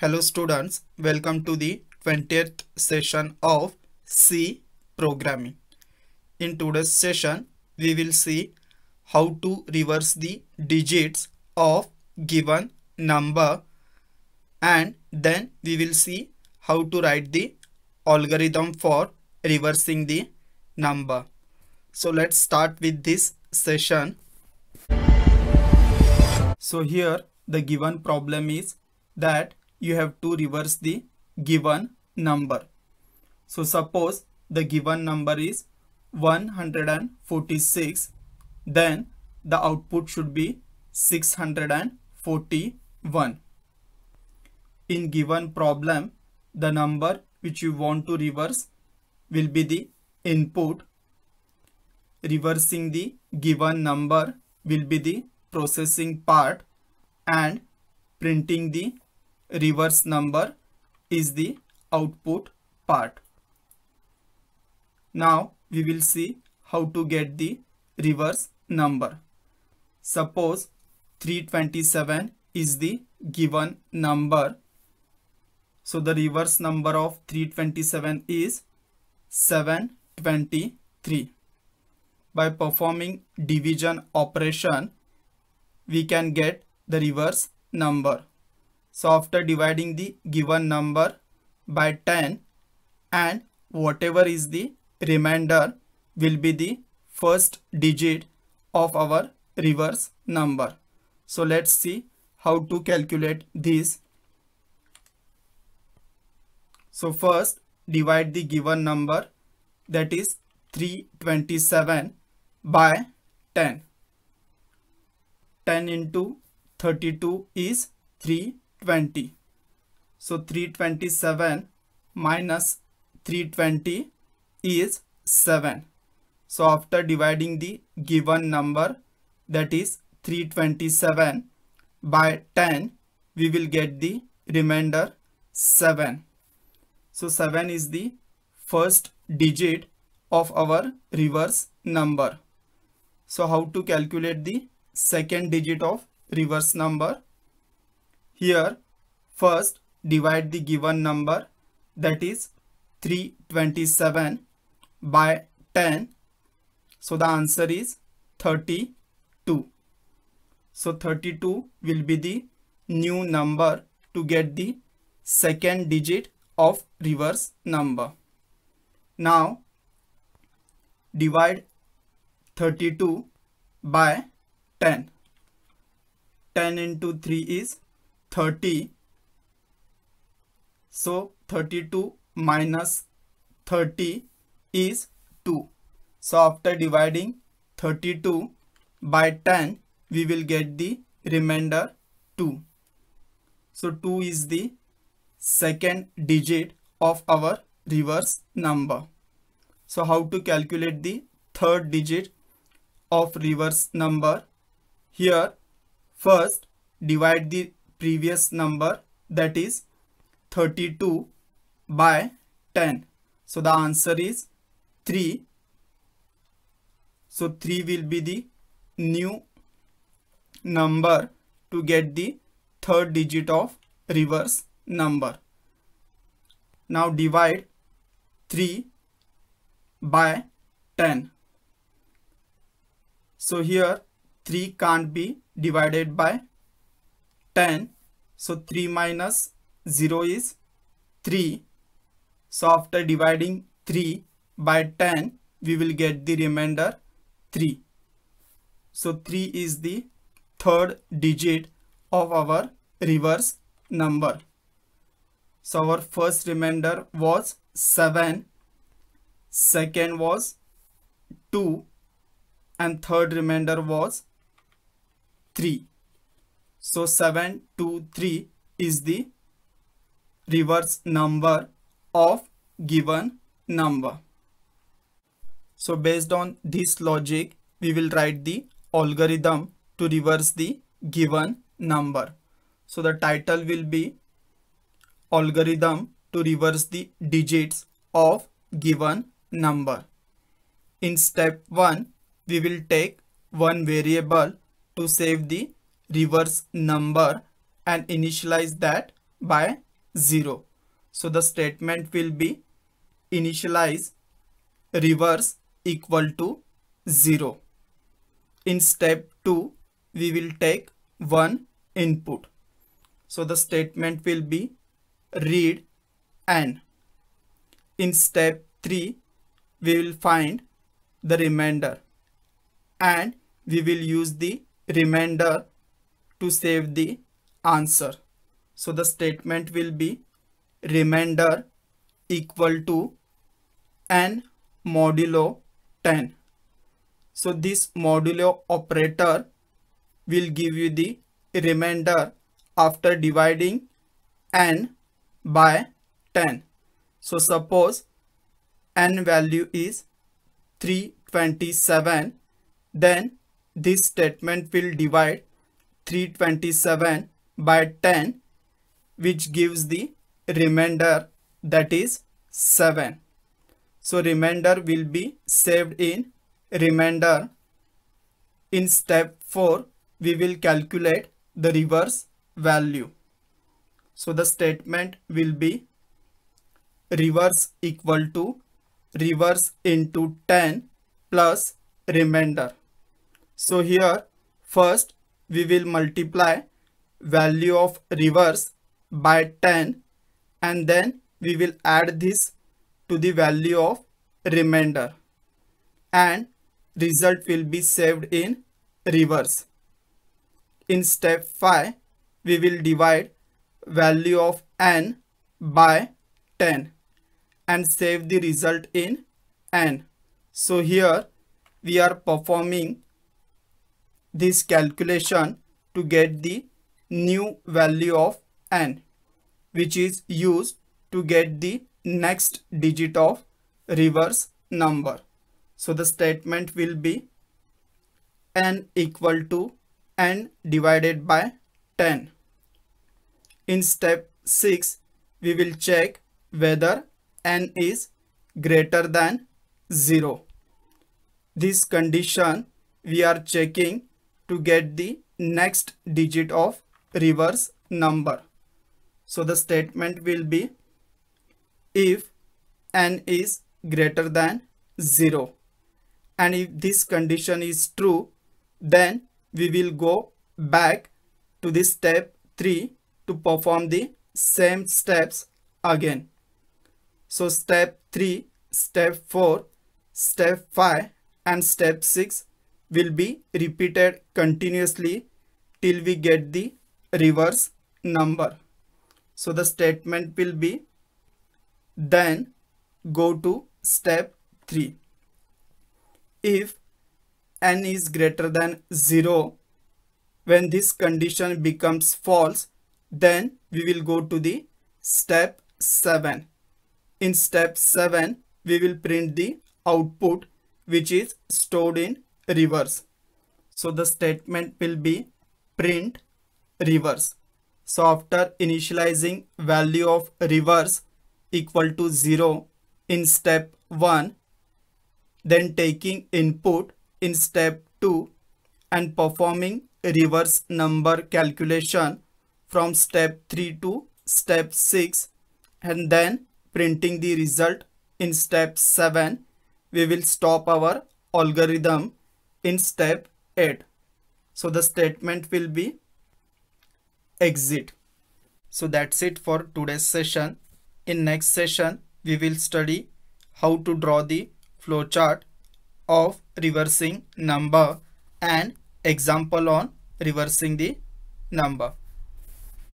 Hello students, welcome to the 20th session of C programming. In today's session, we will see how to reverse the digits of given number and then we will see how to write the algorithm for reversing the number. So let's start with this session. So here the given problem is that you have to reverse the given number. So suppose the given number is 146 then the output should be 641. In given problem the number which you want to reverse will be the input. Reversing the given number will be the processing part and printing the reverse number is the output part. Now we will see how to get the reverse number. Suppose 327 is the given number. So the reverse number of 327 is 723. By performing division operation, we can get the reverse number. So after dividing the given number by 10 and whatever is the remainder will be the first digit of our reverse number. So let's see how to calculate this. So first divide the given number that is 327 by 10. 10 into 32 is 3 20. So 327 minus 320 is 7. So after dividing the given number that is 327 by 10 we will get the remainder 7. So 7 is the first digit of our reverse number. So how to calculate the second digit of reverse number? Here first divide the given number that is 327 by 10. So the answer is 32. So 32 will be the new number to get the second digit of reverse number. Now divide 32 by 10. 10 into 3 is 30 so 32 minus 30 is 2 so after dividing 32 by 10 we will get the remainder 2 so 2 is the second digit of our reverse number so how to calculate the third digit of reverse number here first divide the previous number that is 32 by 10. So the answer is 3. So 3 will be the new number to get the third digit of reverse number. Now divide 3 by 10. So here 3 can't be divided by 10 so 3 minus 0 is 3 so after dividing 3 by 10 we will get the remainder 3 so 3 is the third digit of our reverse number so our first remainder was 7 second was 2 and third remainder was 3 so 7, 2, 3 is the reverse number of given number. So based on this logic, we will write the algorithm to reverse the given number. So the title will be algorithm to reverse the digits of given number. In step 1, we will take one variable to save the reverse number and initialize that by 0. So the statement will be initialize reverse equal to 0. In step 2, we will take one input. So the statement will be read n. In step 3, we will find the remainder and we will use the remainder to save the answer. So the statement will be remainder equal to n modulo 10. So this modulo operator will give you the remainder after dividing n by 10. So suppose n value is 327 then this statement will divide 327 by 10 which gives the remainder that is 7. So remainder will be saved in remainder. In step 4 we will calculate the reverse value. So the statement will be reverse equal to reverse into 10 plus remainder. So here first we will multiply value of reverse by 10 and then we will add this to the value of remainder and result will be saved in reverse. In step 5, we will divide value of n by 10 and save the result in n. So here we are performing this calculation to get the new value of n which is used to get the next digit of reverse number. So the statement will be n equal to n divided by 10. In step 6, we will check whether n is greater than 0. This condition we are checking to get the next digit of reverse number. So the statement will be if n is greater than 0 and if this condition is true then we will go back to the step 3 to perform the same steps again. So step 3, step 4, step 5 and step 6 will be repeated continuously till we get the reverse number. So the statement will be then go to step 3. If n is greater than 0 when this condition becomes false then we will go to the step 7. In step 7 we will print the output which is stored in reverse. So the statement will be print reverse. So after initializing value of reverse equal to 0 in step 1, then taking input in step 2 and performing reverse number calculation from step 3 to step 6 and then printing the result in step 7 we will stop our algorithm in step 8. So the statement will be exit. So that's it for today's session. In next session, we will study how to draw the flowchart of reversing number and example on reversing the number.